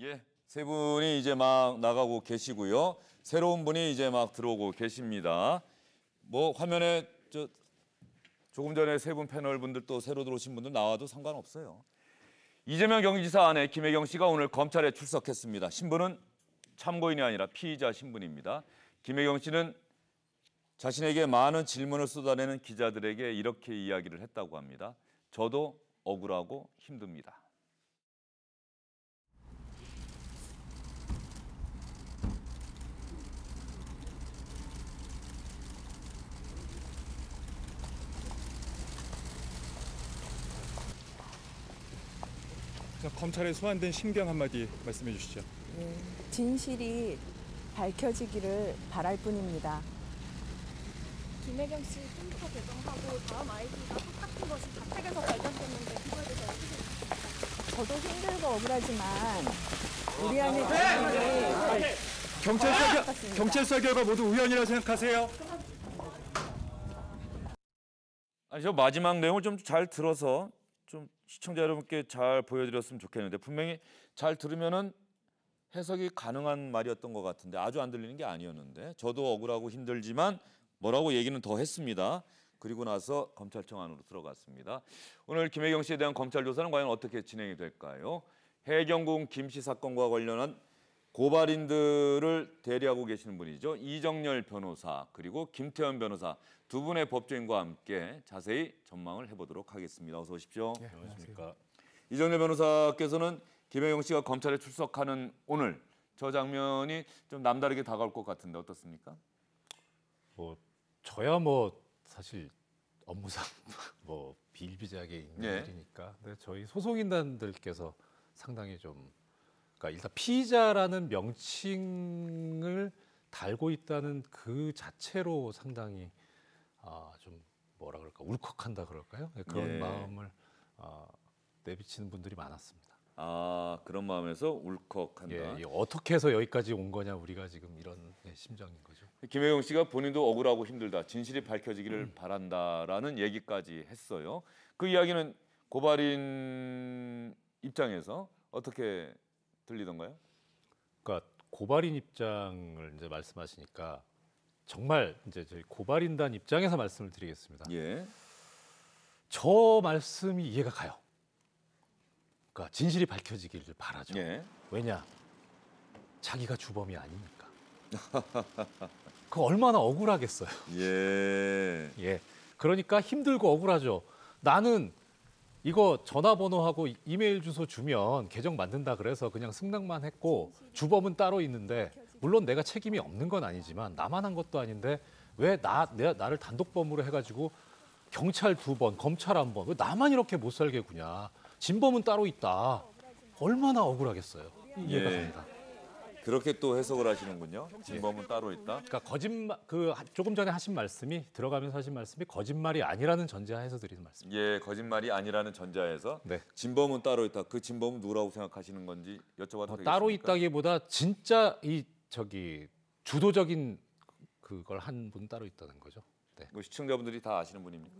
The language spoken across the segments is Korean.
예, 세 분이 이제 막 나가고 계시고요. 새로운 분이 이제 막 들어오고 계십니다. 뭐 화면에 저 조금 전에 세 분 패널 분들 또 새로 들어오신 분들 나와도 상관없어요. 이재명 경기지사 아내 김혜경 씨가 오늘 검찰에 출석했습니다. 신분은 참고인이 아니라 피의자 신분입니다. 김혜경 씨는 자신에게 많은 질문을 쏟아내는 기자들에게 이렇게 이야기를 했다고 합니다. 저도 억울하고 힘듭니다. 그러니까 검찰에 소환된 신경 한마디 말씀해 주시죠. 네, 진실이 밝혀지기를 바랄 뿐입니다. 김혜경 씨 컴퓨터 개정하고 다음 아이디가 똑같은 것이 자택에서 발견됐는데 그거에 대해서 어떻게 저도 힘들고 억울하지만 우리 안에 자신이 경찰 사 경찰 사격가 모두 우연이라고 생각하세요? 아니 저 마지막 내용을 좀 잘 들어서 좀 시청자 여러분께 잘 보여드렸으면 좋겠는데 분명히 잘 들으면은 해석이 가능한 말이었던 것 같은데 아주 안 들리는 게 아니었는데 저도 억울하고 힘들지만 뭐라고 얘기는 더 했습니다. 그리고 나서 검찰청 안으로 들어갔습니다. 오늘 김혜경 씨에 대한 검찰 조사는 과연 어떻게 진행이 될까요? 해경궁 김씨 사건과 관련한 고발인들을 대리하고 계시는 분이죠. 이정열 변호사 그리고 김태현 변호사 두 분의 법조인과 함께 자세히 전망을 해보도록 하겠습니다. 어서 오십시오. 예, 네, 안녕하십니까. 이정열 변호사께서는 김혜경 씨가 검찰에 출석하는 오늘 저 장면이 좀 남다르게 다가올 것 같은데 어떻습니까? 뭐 저야 뭐 사실 업무상 뭐비비재하게 있는 네. 일이니까 근데 저희 소속인단들께서 상당히 좀 그러니까 일단 피자라는 명칭을 달고 있다는 그 자체로 상당히 아, 좀 뭐라 그럴까 울컥한다 그럴까요? 네, 그런 예. 마음을 어, 내비치는 분들이 많았습니다. 아 그런 마음에서 울컥한다. 예, 어떻게 해서 여기까지 온 거냐 우리가 지금 이런 네, 심정인 거죠. 김혜경 씨가 본인도 억울하고 힘들다, 진실이 밝혀지기를 음. 바란다라는 얘기까지 했어요. 그 이야기는 고발인 입장에서 어떻게 들리던가요? 그러니까 고발인 입장을 이제 말씀하시니까 정말 이제 저희 고발인단 입장에서 말씀을 드리겠습니다. 예. 저 말씀이 이해가 가요. 그러니까 진실이 밝혀지기를 바라죠. 예. 왜냐? 자기가 주범이 아니니까. 그 얼마나 억울하겠어요. 예. 예. 그러니까 힘들고 억울하죠. 나는 이거 전화번호하고 이메일 주소 주면 계정 만든다 그래서 그냥 승낙만 했고 주범은 따로 있는데 물론 내가 책임이 없는 건 아니지만 나만 한 것도 아닌데 왜 나 내가 나를 단독범으로 해가지고 경찰 두 번, 검찰 한 번, 왜 나만 이렇게 못 살게 구냐? 진범은 따로 있다. 얼마나 억울하겠어요. 이해가 예. 갑니다. 그렇게 또 해석을 하시는군요. 진범은 따로 있다. 그러니까 거짓말 그 조금 전에 하신 말씀이 들어가면서 하신 말씀이 거짓말이 아니라는 전제하에서 드리는 말씀. 예, 거짓말이 아니라는 전제하에서 네. 진범은 따로 있다. 그 진범은 누구라고 생각하시는 건지 여쭤봐도 어, 되겠습니까? 따로 있다기보다 진짜 이 저기 주도적인 그걸 한 분 따로 있다는 거죠. 네. 뭐 시청자분들이 다 아시는 분입니까?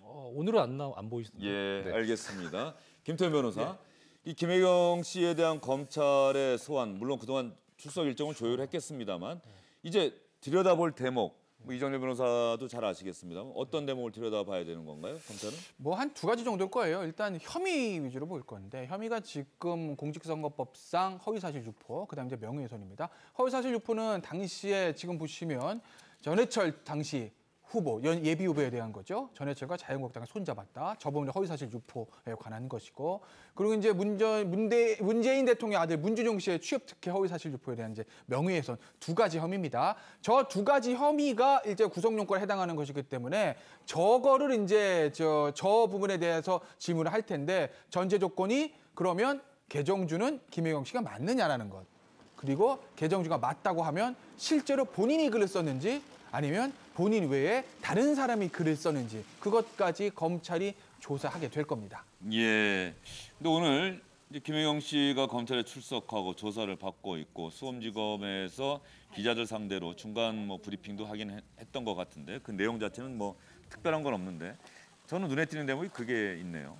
어, 오늘은 안나안 보이시는데. 예, 네. 알겠습니다. 김태현 변호사. 예. 이 김혜경 씨에 대한 검찰의 소환 물론 그동안 출석 일정을 조율했겠습니다만 이제 들여다볼 대목 뭐 이정렬 변호사도 잘 아시겠습니다. 어떤 대목을 들여다봐야 되는 건가요? 검찰은? 뭐 한 두 가지 정도일 거예요. 일단 혐의 위주로 볼 건데 혐의가 지금 공직선거법상 허위사실 유포, 그다음 이제 명예훼손입니다. 허위사실 유포는 당시에 지금 보시면 전해철 당시 후보, 예비 후보에 대한 거죠. 전해철과 자유한국당을 손잡았다. 저번에 허위사실 유포에 관한 것이고. 그리고 이제 문재, 문대, 문재인 대통령 아들 문준용 씨의 취업 특혜 허위사실 유포에 대한 이제 명예훼손 두 가지 혐의입니다. 저 두 가지 혐의가 이제 구속용권에 해당하는 것이기 때문에 저거를 이제 저, 저 부분에 대해서 질문을 할 텐데 전제 조건이 그러면 개정주는 김혜경 씨가 맞느냐라는 것. 그리고 개정주가 맞다고 하면 실제로 본인이 글을 썼는지 아니면 본인 외에 다른 사람이 글을 썼는지 그것까지 검찰이 조사하게 될 겁니다. 예. 근데 오늘 김혜경 씨가 검찰에 출석하고 조사를 받고 있고 수험지검에서 기자들 상대로 중간 뭐 브리핑도 하긴 했던 것 같은데 그 내용 자체는 뭐 특별한 건 없는데 저는 눈에 띄는 대목이 그게 있네요.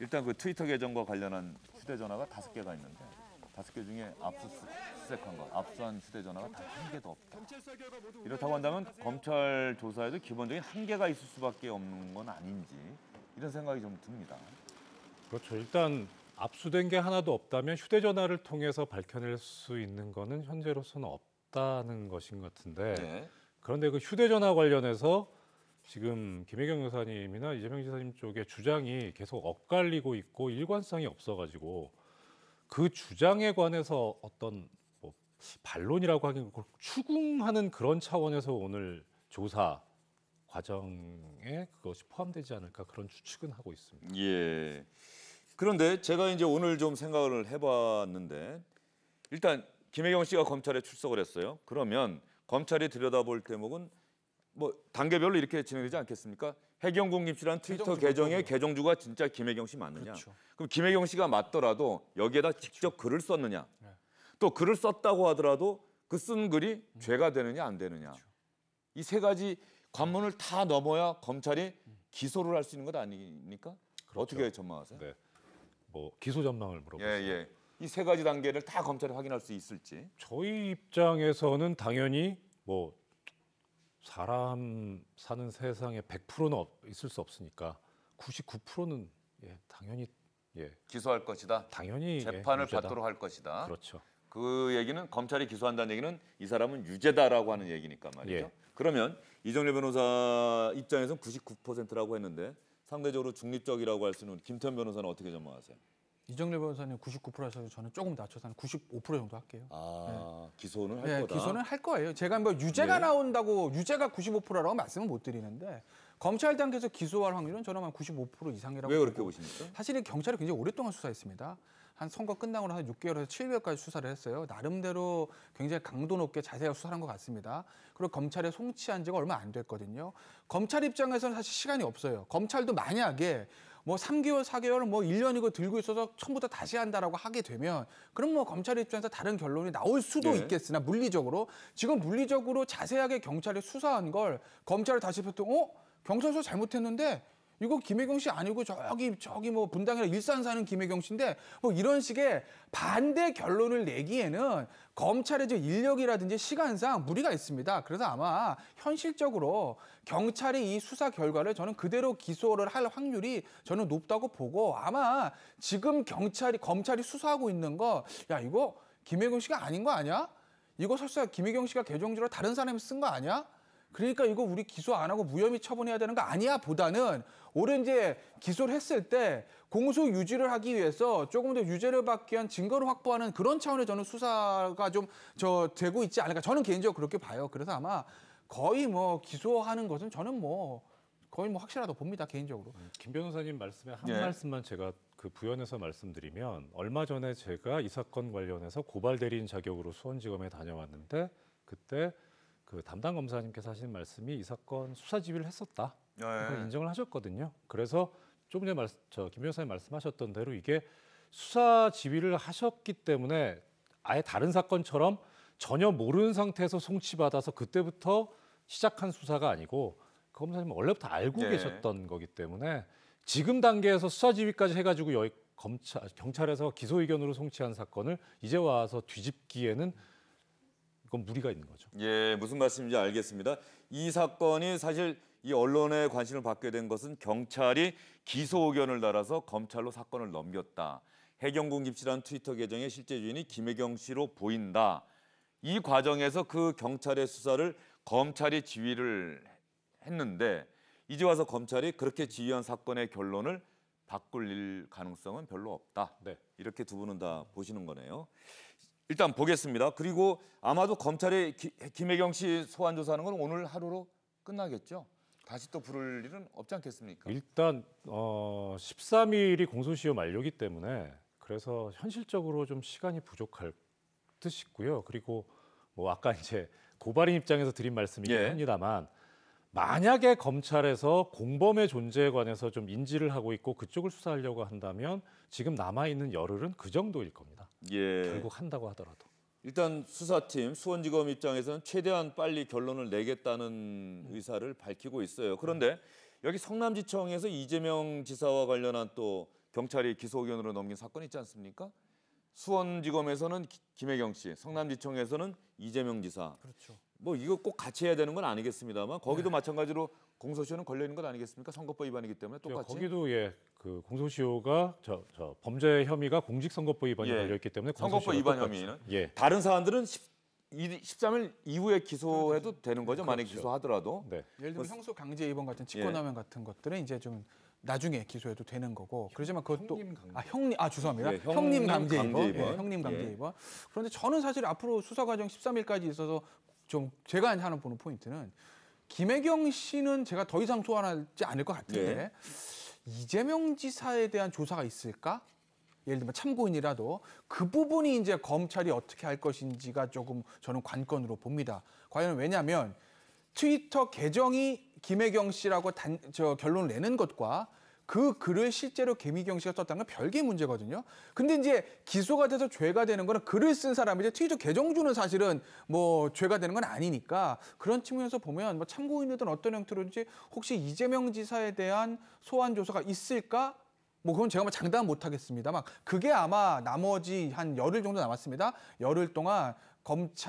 일단 그 트위터 계정과 관련한 휴대전화가 다섯 개가 있는데 다섯 개 중에 압수수 압수색한 것, 압수한 휴대전화가 단 한 개도 없다. 이렇다고 한다면 검찰 조사에도 기본적인 한계가 있을 수밖에 없는 건 아닌지 이런 생각이 좀 듭니다. 그렇죠. 일단 압수된 게 하나도 없다면 휴대전화를 통해서 밝혀낼 수 있는 거는 현재로서는 없다는 것인 것 같은데 네. 그런데 그 휴대전화 관련해서 지금 김혜경 여사님이나 이재명 지사님 쪽의 주장이 계속 엇갈리고 있고 일관성이 없어가지고 그 주장에 관해서 어떤 반론이라고 하긴 추궁하는 그런 차원에서 오늘 조사 과정에 그것이 포함되지 않을까 그런 추측은 하고 있습니다. 예. 그런데 제가 이제 오늘 좀 생각을 해봤는데 일단 김혜경 씨가 검찰에 출석을 했어요. 그러면 검찰이 들여다볼 대목은 뭐 단계별로 이렇게 진행되지 않겠습니까? 해경국 김씨란 트위터 계정의 계정주가 진짜 김혜경 씨 맞느냐? 그렇죠. 그럼 김혜경 씨가 맞더라도 여기에다 직접 글을 썼느냐? 또 글을 썼다고 하더라도 그 쓴 글이 죄가 되느냐 안 되느냐. 이 세 가지 관문을 다 넘어야 검찰이 기소를 할 수 있는 것 아닙니까? 그렇죠. 어떻게 전망하세요? 네. 뭐 기소 전망을 물어보세요. 예, 예. 이세 가지 단계를 다 검찰이 확인할 수 있을지. 저희 입장에서는 당연히 뭐 사람 사는 세상에 100%는 없, 있을 수 없으니까 99%는 예, 당연히 예. 기소할 것이다. 당연히 예, 재판을 예, 받도록 할 것이다. 그렇죠. 그 얘기는 검찰이 기소한다는 얘기는 이 사람은 유죄다라고 하는 얘기니까 말이죠. 예. 그러면 이정렬 변호사 입장에서는 99%라고 했는데 상대적으로 중립적이라고 할 수 있는 김태현 변호사는 어떻게 전망하세요? 이정렬 변호사님 99% 하셔서 저는 조금 낮춰서 한95% 정도 할게요. 아, 네. 기소는 할 네, 거다. 기소는 할 거예요. 제가 뭐 유죄가 예. 나온다고 유죄가 95%라고 말씀을 못 드리는데 검찰 단계에서 기소할 확률은 저는 한95% 이상이라고. 왜 그렇게 보십니까? 사실 은 경찰이 굉장히 오랫동안 수사했습니다. 한 선거 끝나고 나서 6개월에서 7개월까지 수사를 했어요. 나름대로 굉장히 강도 높게 자세하게 수사한 것 같습니다. 그리고 검찰에 송치한 지가 얼마 안 됐거든요. 검찰 입장에서는 사실 시간이 없어요. 검찰도 만약에 뭐 3개월, 4개월, 뭐 1년이고 들고 있어서 처음부터 다시 한다라고 하게 되면 그럼 뭐 검찰 입장에서 다른 결론이 나올 수도 네. 있겠으나 물리적으로 지금 물리적으로 자세하게 경찰이 수사한 걸 검찰을 다시 봤더니 어? 경찰서 잘못했는데 이거 김혜경 씨 아니고 저기 저기 뭐 분당이나 일산 사는 김혜경 씨인데 뭐 이런 식의 반대 결론을 내기에는 검찰의 지 인력이라든지 시간상 무리가 있습니다. 그래서 아마 현실적으로 경찰이 이 수사 결과를 저는 그대로 기소를 할 확률이 저는 높다고 보고 아마 지금 경찰이 검찰이 수사하고 있는 거 야 이거 김혜경 씨가 아닌 거 아니야? 이거 설사 김혜경 씨가 개종지로 다른 사람이 쓴 거 아니야? 그러니까 이거 우리 기소 안 하고 무혐의 처분해야 되는 거 아니야 보다는 올해 이제 기소를 했을 때 공소 유지를 하기 위해서 조금 더 유죄를 받기 위한 증거를 확보하는 그런 차원의 저는 수사가 좀 저 되고 있지 않을까 저는 개인적으로 그렇게 봐요. 그래서 아마 거의 뭐 기소하는 것은 저는 뭐 거의 뭐 확실하다 고 봅니다 개인적으로. 음, 김 변호사님 말씀에 한 네. 말씀만 제가 그 부연해서 말씀드리면 얼마 전에 제가 이 사건 관련해서 고발 대리인 자격으로 수원지검에 다녀왔는데 그때 그 담당 검사님께서 하신 말씀이 이 사건 수사 지휘를 했었다 네. 인정을 하셨거든요. 그래서 조금 전에 말 저김 변호사님 말씀하셨던 대로 이게 수사 지휘를 하셨기 때문에 아예 다른 사건처럼 전혀 모르는 상태에서 송치받아서 그때부터 시작한 수사가 아니고 그 검사님 원래부터 알고 네. 계셨던 거기 때문에 지금 단계에서 수사 지휘까지 해가지고 여기 검찰 경찰에서 기소 의견으로 송치한 사건을 이제 와서 뒤집기에는 이건 무리가 있는 거죠. 예, 무슨 말씀인지 알겠습니다. 이 사건이 사실 이 언론의 관심을 받게 된 것은 경찰이 기소 의견을 달아서 검찰로 사건을 넘겼다. 해경군 김씨란 트위터 계정의 실제 주인이 김혜경 씨로 보인다. 이 과정에서 그 경찰의 수사를 검찰이 지휘를 했는데 이제 와서 검찰이 그렇게 지휘한 사건의 결론을 바꿀 가능성은 별로 없다. 네. 이렇게 두 분은 다 보시는 거네요. 일단 보겠습니다. 그리고 아마도 검찰의 김혜경 씨 소환 조사는건 오늘 하루로 끝나겠죠. 다시 또 부를 일은 없지 않겠습니까? 일단 어, 13일이 공소시효 만료기 때문에 그래서 현실적으로 좀 시간이 부족할 듯 싶고요. 그리고 뭐 아까 이제 고발인 입장에서 드린 말씀이긴 예. 합니다만 만약에 검찰에서 공범의 존재에 관해서 좀 인지를 하고 있고 그쪽을 수사하려고 한다면 지금 남아 있는 열흘은 그 정도일 겁니다. 예. 결국 한다고 하더라도. 일단 수사팀 수원지검 입장에서는 최대한 빨리 결론을 내겠다는 음. 의사를 밝히고 있어요. 그런데 여기 성남지청에서 이재명 지사와 관련한 또 경찰이 기소 의견으로 넘긴 사건 있지 않습니까? 수원지검에서는 김혜경 씨, 성남지청에서는 이재명 지사. 그렇죠. 뭐 이거 꼭 같이 해야 되는 건 아니겠습니다만 거기도 네. 마찬가지로 공소시효는 걸려 있는 것 아니겠습니까? 선거법 위반이기 때문에 똑같이 거기도 예. 그 공소시효가 저, 저 범죄 혐의가 공직선거법 위반이 예. 걸려 있기 때문에 선거법 위반 똑같이. 혐의는 예. 다른 사안들은 10, 13일 이후에 기소해도 그렇죠. 되는 거죠. 그렇죠. 만약 기소하더라도 네. 예를 들면 형소 강제 입원 같은 예. 직권남용 예. 같은 것들은 이제 좀 나중에 기소해도 되는 거고 그러지만 그것도 아 형님 아 죄송합니다 예, 형님, 강제 입원, 예, 형님 강제 예. 입원 그런데 저는 사실 앞으로 수사 과정 13일까지 있어서 좀 제가 이제 하는 보는 포인트는 김혜경 씨는 제가 더 이상 소환하지 않을 것 같은데 네. 이재명 지사에 대한 조사가 있을까? 예를 들면 참고인이라도 그 부분이 이제 검찰이 어떻게 할 것인지가 조금 저는 관건으로 봅니다. 과연 왜냐하면 트위터 계정이 김혜경 씨라고 단, 저 결론을 내는 것과 그 글을 실제로 개미경 씨가 썼다는 건 별개 의 문제거든요. 근데 이제 기소가 돼서 죄가 되는 거는 글을 쓴 사람이 이제 트위터 계정 주는 사실은 뭐 죄가 되는 건 아니니까 그런 측면에서 보면 뭐 참고인이든 어떤 형태로든지 혹시 이재명 지사에 대한 소환 조사가 있을까? 뭐 그건 제가 뭐 장담 못하겠습니다막 그게 아마 나머지 한 열흘 정도 남았습니다. 열흘 동안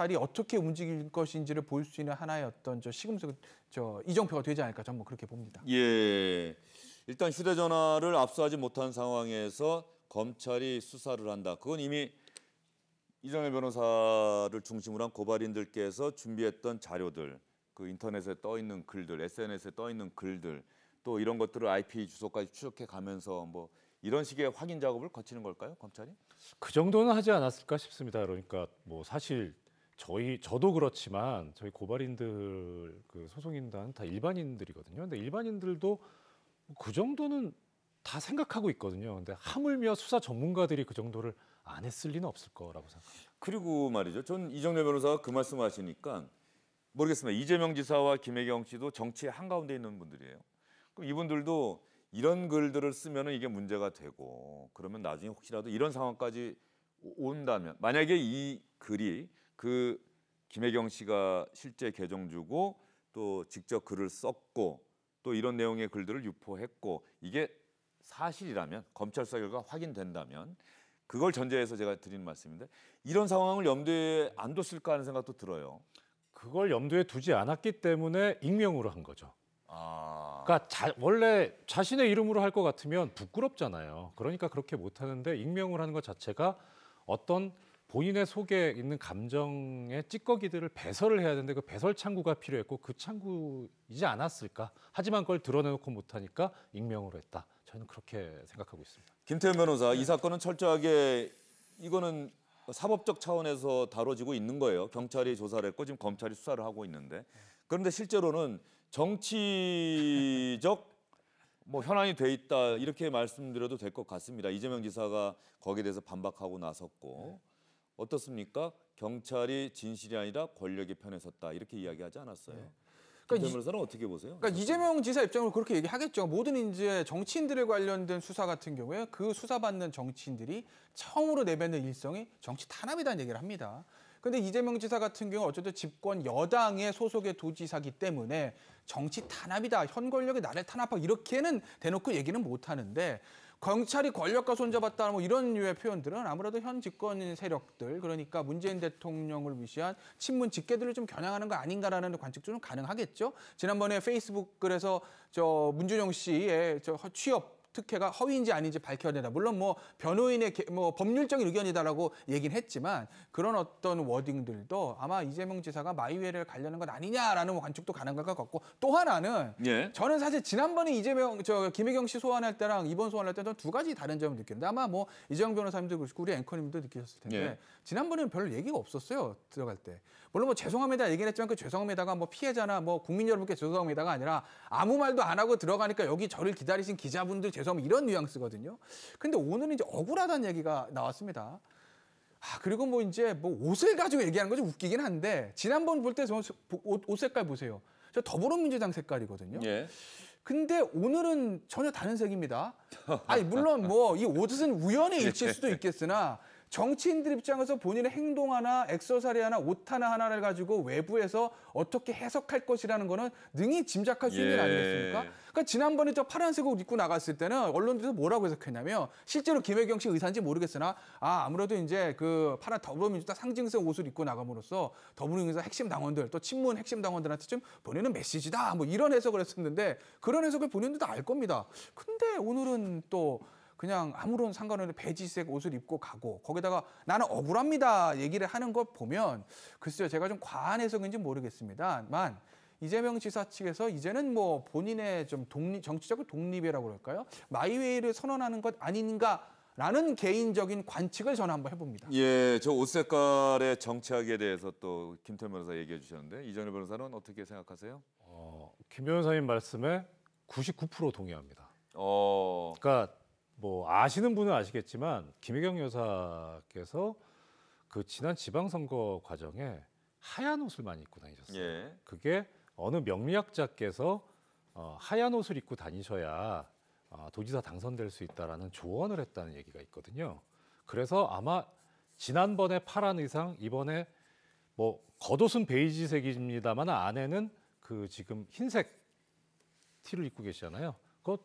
검찰이 어떻게 움직일 것인지를 볼 수 있는 하나의 어떤 저 시금석 저 이정표가 되지 않을까 전 뭐 그렇게 봅니다. 예. 일단 휴대전화를 압수하지 못한 상황에서 검찰이 수사를 한다. 그건 이미 이정현 변호사를 중심으로 한 고발인들께서 준비했던 자료들, 그 인터넷에 떠 있는 글들, SNS에 떠 있는 글들, 또 이런 것들을 IP 주소까지 추적해 가면서 뭐 이런 식의 확인 작업을 거치는 걸까요, 검찰이? 그 정도는 하지 않았을까 싶습니다. 그러니까 뭐 사실 저희 저도 그렇지만 저희 고발인들 그 소송인단 다 일반인들이거든요. 근데 일반인들도 뭐 그 정도는 다 생각하고 있거든요. 근데 하물며 수사 전문가들이 그 정도를 안 했을 리는 없을 거라고 생각합니다. 그리고 말이죠. 전 이정렬 변호사가 그 말씀하시니까 모르겠습니다. 이재명 지사와 김혜경 씨도 정치의 한가운데 있는 분들이에요. 그럼 이분들도 이런 글들을 쓰면 이게 문제가 되고 그러면 나중에 혹시라도 이런 상황까지 온다면 만약에 이 글이 그 김혜경 씨가 실제 계정 주고 또 직접 글을 썼고 또 이런 내용의 글들을 유포했고 이게 사실이라면 검찰 수사 결과 확인된다면 그걸 전제해서 제가 드리는 말씀인데 이런 상황을 염두에 안 뒀을까 하는 생각도 들어요. 그걸 염두에 두지 않았기 때문에 익명으로 한 거죠. 아... 그러니까 자, 원래 자신의 이름으로 할 것 같으면 부끄럽잖아요. 그러니까 그렇게 못 하는데 익명으로 하는 것 자체가 어떤 본인의 속에 있는 감정의 찌꺼기들을 배설을 해야 되는데 그 배설 창구가 필요했고 그 창구이지 않았을까. 하지만 그걸 드러내놓고 못하니까 익명으로 했다. 저는 그렇게 생각하고 있습니다. 김태현 변호사, 이 사건은 철저하게 이거는 사법적 차원에서 다뤄지고 있는 거예요. 경찰이 조사를 했고 지금 검찰이 수사를 하고 있는데 그런데 실제로는 정치적 뭐 현안이 돼 있다 이렇게 말씀드려도 될 것 같습니다. 이재명 지사가 거기에 대해서 반박하고 나섰고 어떻습니까? 경찰이 진실이 아니라 권력의 편에 섰다 이렇게 이야기하지 않았어요. 네. 그 그러니까 변호사 어떻게 보세요? 그러니까 이재명 지사 입장으로 그렇게 얘기하겠죠. 모든 이제 정치인들에 관련된 수사 같은 경우에 그 수사받는 정치인들이 처음으로 내뱉는 일성이 정치 탄압이라는 얘기를 합니다. 근데 이재명 지사 같은 경우 어쨌든 집권 여당의 소속의 도지사기 때문에 정치 탄압이다, 현 권력이 나를 탄압하고 이렇게는 대놓고 얘기는 못 하는데 경찰이 권력과 손잡았다 뭐 이런 류의 표현들은 아무래도 현 집권 세력들 그러니까 문재인 대통령을 무시한 친문 직계들을 좀 겨냥하는 거 아닌가라는 관측도 좀 가능하겠죠. 지난번에 페이스북 글에서 저 문준영 씨의 저 취업 특혜가 허위인지 아닌지 밝혀야 된다. 물론 뭐 변호인의 개, 뭐 법률적인 의견이다라고 얘기는 했지만 그런 어떤 워딩들도 아마 이재명 지사가 마이웨이를 가려는 것 아니냐라는 뭐 관측도 가능할 것 같고 또 하나는 예. 저는 사실 지난번에 이재명 저 김혜경 씨 소환할 때랑 이번 소환할 때는 두 가지 다른 점을 느꼈는데 아마 뭐 이재명 변호사님도 그렇고 우리 앵커님도 느끼셨을 텐데 예. 지난번에는 별로 얘기가 없었어요 들어갈 때 물론 뭐 죄송합니다 얘기는 했지만 그 죄송합니다가 뭐 피해자나 뭐 국민 여러분께 죄송합니다가 아니라 아무 말도 안 하고 들어가니까 여기 저를 기다리신 기자분들 죄송합니다. 뭐 이런 뉘앙스거든요. 근데 오늘은 이제 억울하다는 얘기가 나왔습니다. 아, 그리고 뭐 이제 뭐 옷을 가지고 얘기하는 거좀 웃기긴 한데 지난번 볼 때 옷 색깔 보세요. 저 더불어민주당 색깔이거든요. 예. 근데 오늘은 전혀 다른 색입니다. 아니 물론 뭐 이 옷은 우연의 일치일 수도 예. 있겠으나 정치인들 입장에서 본인의 행동 하나, 액서사리 하나, 옷 하나 하나를 가지고 외부에서 어떻게 해석할 것이라는 거는 능히 짐작할 수 있는 예. 아니겠습니까? 그러니까 지난번에 저 파란색 옷 입고 나갔을 때는 언론들도 뭐라고 해석했냐면 실제로 김혜경 씨 의사인지 모르겠으나 아 아무래도 이제 그 파란 더불어민주당 상징성 옷을 입고 나감으로써 더불어민주당 핵심 당원들 또 친문 핵심 당원들한테 좀 보내는 메시지다 뭐 이런 해석을 했었는데 그런 해석을 본인들도 알 겁니다. 근데 오늘은 또 그냥 아무런 상관없는 배지색 옷을 입고 가고 거기다가 나는 억울합니다 얘기를 하는 것 보면 글쎄요 제가 좀 과한 해석인지 모르겠습니다만 이재명 지사 측에서 이제는 뭐 본인의 좀 독립 정치적 독립이라고 그럴까요 마이웨이를 선언하는 것 아닌가 라는 개인적인 관측을 저는 한번 해봅니다. 예, 저 옷 색깔의 정치학에 대해서 또 김태현 변호사 얘기해 주셨는데 이전일 변호사는 어떻게 생각하세요? 어, 김 변호사님 말씀에 99% 동의합니다. 어... 그러니까 뭐 아시는 분은 아시겠지만 김혜경 여사께서 그 지난 지방선거 과정에 하얀 옷을 많이 입고 다니셨어요. 예. 그게 어느 명리학자께서 어, 하얀 옷을 입고 다니셔야 어, 도지사 당선될 수 있다라는 조언을 했다는 얘기가 있거든요. 그래서 아마 지난번에 파란 의상 이번에 뭐 겉옷은 베이지색입니다만 안에는 그 지금 흰색 티를 입고 계시잖아요. 그것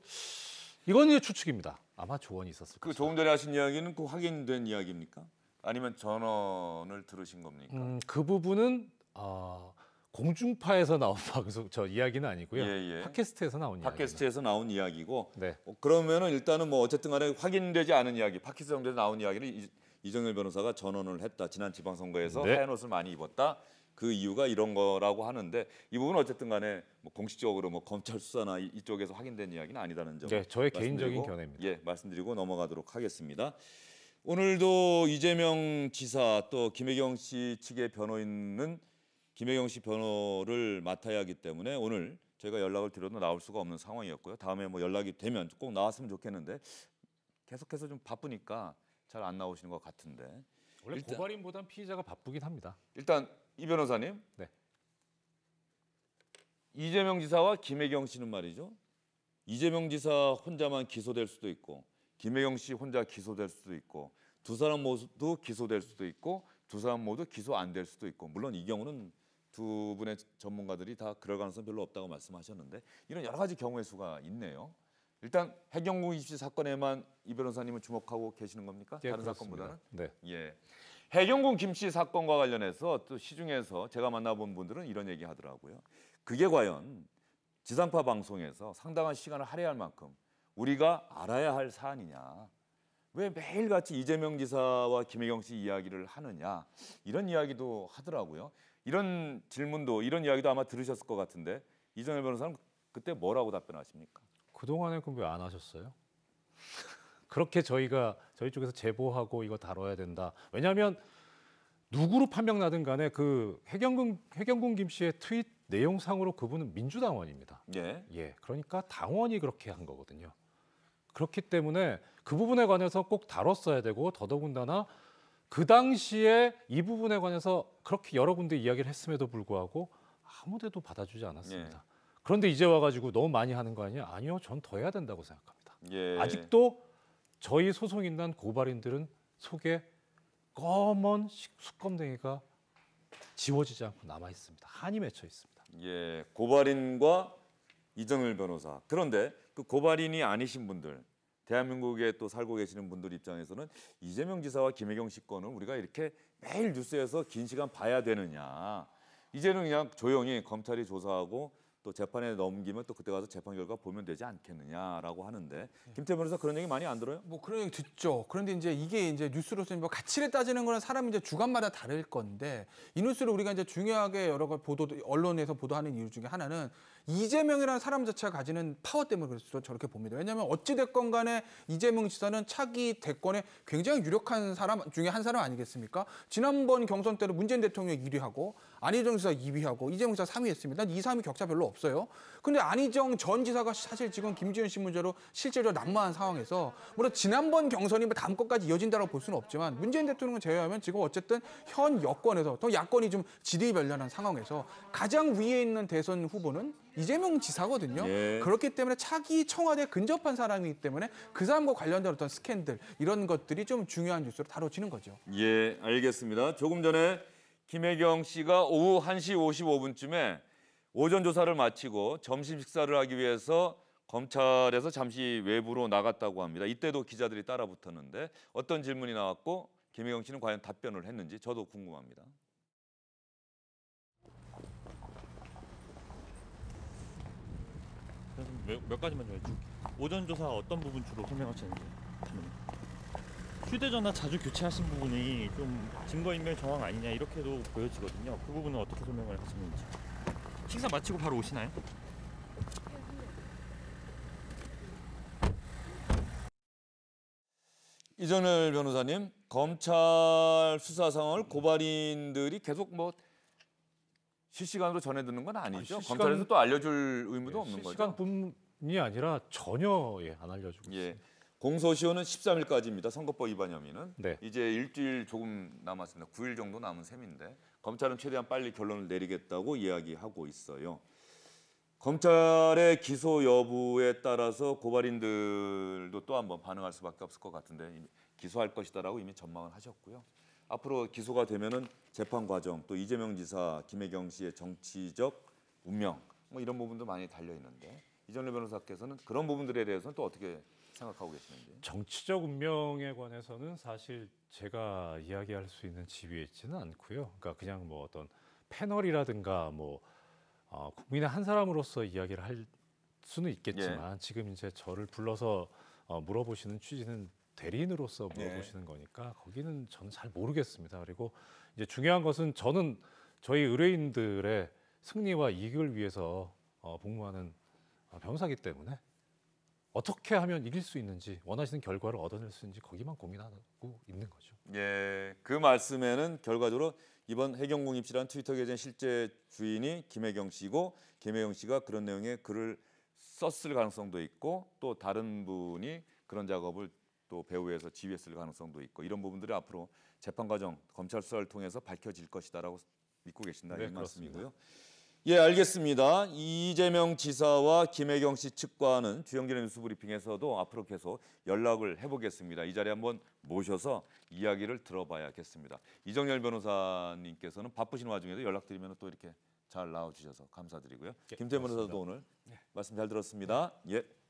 이건 이제 추측입니다. 아마 조언이 있었을 거예요. 그 조금 전에 하신 이야기는 그 확인된 이야기입니까? 아니면 전원을 들으신 겁니까? 음, 그 부분은 어, 공중파에서 나온 방송 저 이야기는 아니고요. 예, 예. 팟캐스트에서 나온 이야기. 팟캐스트에서 나온 이야기고. 네. 어, 그러면은 일단은 뭐 어쨌든 간에 확인되지 않은 이야기, 팟캐스트 정도에서 나온 이야기를 이, 이정열 변호사가 전원을 했다. 지난 지방선거에서 네. 하얀 옷을 많이 입었다. 그 이유가 이런 거라고 하는데 이 부분 어쨌든 간에 뭐 공식적으로 뭐 검찰 수사나 이쪽에서 확인된 이야기는 아니다는 점. 네, 저의 개인적인 견해입니다. 예, 말씀드리고 넘어가도록 하겠습니다. 오늘도 이재명 지사 또 김혜경 씨 측의 변호인은 김혜경 씨 변호를 맡아야 하기 때문에 오늘 저희가 연락을 드려도 나올 수가 없는 상황이었고요. 다음에 뭐 연락이 되면 꼭 나왔으면 좋겠는데 계속해서 좀 바쁘니까 잘 안 나오시는 것 같은데. 원래 고발인보단 피의자가 바쁘긴 합니다. 일단 이 변호사님. 네. 이재명 지사와 김혜경 씨는 말이죠. 이재명 지사 혼자만 기소될 수도 있고 김혜경 씨 혼자 기소될 수도 있고 두 사람 모두 기소될 수도 있고 두 사람 모두 기소 안 될 수도 있고 물론 이 경우는 두 분의 전문가들이 다 그럴 가능성 별로 없다고 말씀하셨는데 이런 여러 가지 경우의 수가 있네요. 일단 해경궁 입시 사건에만 이 변호사님은 주목하고 계시는 겁니까? 예, 다른 그렇습니다. 사건보다는? 네. 예. 해경군 김씨 사건과 관련해서 또 시중에서 제가 만나본 분들은 이런 얘기 하더라고요. 그게 과연 지상파 방송에서 상당한 시간을 할애할 만큼 우리가 알아야 할 사안이냐. 왜 매일같이 이재명 지사와 김혜경 씨 이야기를 하느냐. 이런 이야기도 하더라고요. 이런 질문도 이런 이야기도 아마 들으셨을 것 같은데 이정현 변호사는 그때 뭐라고 답변하십니까? 그동안에 그럼 왜안 하셨어요? 그렇게 저희가 저희 쪽에서 제보하고 이거 다뤄야 된다. 왜냐하면 누구로 판명 나든 간에 그 해경군 해경군 김 씨의 트윗 내용상으로 그분은 민주당원입니다. 예. 예. 그러니까 당원이 그렇게 한 거거든요. 그렇기 때문에 그 부분에 관해서 꼭 다뤘어야 되고 더더군다나 그 당시에 이 부분에 관해서 그렇게 여러 군데 이야기를 했음에도 불구하고 아무데도 받아주지 않았습니다. 예. 그런데 이제 와가지고 너무 많이 하는 거 아니냐? 아니요, 전 더 해야 된다고 생각합니다. 예. 아직도 저희 소송인 단 고발인들은 속에 검은 수검댕이가 지워지지 않고 남아 있습니다. 한이 맺혀 있습니다. 예, 고발인과 이정일 변호사. 그런데 그 고발인이 아니신 분들, 대한민국에 또 살고 계시는 분들 입장에서는 이재명 지사와 김혜경 씨 건을 우리가 이렇게 매일 뉴스에서 긴 시간 봐야 되느냐. 이제는 그냥 조용히 검찰이 조사하고 또 재판에 넘기면 또 그때 가서 재판 결과 보면 되지 않겠느냐라고 하는데 네. 김태 변호사 그런 얘기 많이 안 들어요? 뭐 그런 얘기 듣죠. 그런데 이제 이게 이제 뉴스로서 뭐 가치를 따지는 거는 사람 이제 주관마다 다를 건데 이 뉴스를 우리가 이제 중요하게 여러 가지 보도 언론에서 보도하는 이유 중에 하나는 이재명이라는 사람 자체가 가지는 파워 때문에 그래서 저렇게 봅니다. 왜냐하면 어찌 됐건 간에 이재명 지사는 차기 대권에 굉장히 유력한 사람 중에 한 사람 아니겠습니까? 지난번 경선 때도 문재인 대통령 1위하고 안희정 지사 2위하고 이재명 지사 3위 했습니다. 2, 3위 격차 별로 없어요. 근데 안희정 전 지사가 사실 지금 김지현 씨 문제로 실제로 난무한 상황에서 물론 지난번 경선이 뭐 다음 것까지 이어진다고 볼 수는 없지만 문재인 대통령을 제외하면 지금 어쨌든 현 여권에서 또 야권이 좀 지리별련한 상황에서 가장 위에 있는 대선 후보는 이재명 지사거든요. 예. 그렇기 때문에 차기 청와대 근접한 사람이기 때문에 그 사람과 관련된 어떤 스캔들 이런 것들이 좀 중요한 뉴스로 다뤄지는 거죠. 예, 알겠습니다. 조금 전에 김혜경 씨가 오후 1시 55분쯤에 오전 조사를 마치고 점심 식사를 하기 위해서 검찰에서 잠시 외부로 나갔다고 합니다. 이때도 기자들이 따라 붙었는데 어떤 질문이 나왔고 김혜경 씨는 과연 답변을 했는지 저도 궁금합니다. 몇, 몇 가지만 좀 해주세요. 오전 조사 어떤 부분 주로 설명하셨는지. 휴대전화 자주 교체하신 부분이 좀 증거인멸 정황 아니냐 이렇게도 보여지거든요. 그 부분은 어떻게 설명을 하시는지. 식사 마치고 바로 오시나요? 이전을 변호사님, 검찰 수사 상황을 고발인들이 계속 뭐 실시간으로 전해 듣는 건 아니죠? 아니, 실시간... 검찰에서 또 알려줄 의무도 예, 없는 실시간 거죠? 실시간뿐이 아니라 전혀 예, 안 알려주고 예. 있습니다. 공소시효는 13일까지입니다. 선거법 위반 혐의는 네. 이제 일주일 조금 남았습니다. 9일 정도 남은 셈인데 검찰은 최대한 빨리 결론을 내리겠다고 이야기하고 있어요. 검찰의 기소 여부에 따라서 고발인들도 또 한번 반응할 수밖에 없을 것 같은데 기소할 것이다라고 이미 전망을 하셨고요. 앞으로 기소가 되면은 재판 과정 또 이재명 지사 김혜경 씨의 정치적 운명 뭐 이런 부분도 많이 달려 있는데 이전래 변호사께서는 그런 부분들에 대해서는 또 어떻게 생각하고 계시는지? 정치적 운명에 관해서는 사실 제가 이야기할 수 있는 지위에 있지는 않고요. 그러니까 그냥 뭐 어떤 패널이라든가 뭐 어, 국민의 한 사람으로서 이야기를 할 수는 있겠지만 예. 지금 이제 저를 불러서 어, 물어보시는 취지는 대리인으로서 네. 물어보시는 예. 거니까 거기는 저는 잘 모르겠습니다. 그리고 이제 중요한 것은 저는 저희 의뢰인들의 승리와 이익을 위해서 어, 복무하는 어, 변호사기 때문에 어떻게 하면 이길 수 있는지 원하시는 결과를 얻어낼 수 있는지 거기만 고민하고 있는 거죠. 예, 그 말씀에는 결과적으로 이번 해경궁 입시란 트위터 계정 실제 주인이 김혜경 씨고 김혜경 씨가 그런 내용의 글을 썼을 가능성도 있고 또 다른 분이 그런 작업을 또 배우에서 지휘했을 가능성도 있고 이런 부분들이 앞으로 재판 과정 검찰 수사를 통해서 밝혀질 것이다라고 믿고 계신다 네, 말씀이고요. 그렇습니다. 예, 알겠습니다. 이재명 지사와 김혜경 씨 측과는 주영진의 뉴스브리핑에서도 앞으로 계속 연락을 해보겠습니다. 이 자리에 한번 모셔서 이야기를 들어봐야겠습니다. 이정열 변호사님께서는 바쁘신 와중에도 연락드리면 또 이렇게 잘 나와주셔서 감사드리고요. 예, 김태현 변호사도 오늘 말씀 잘 들었습니다. 예.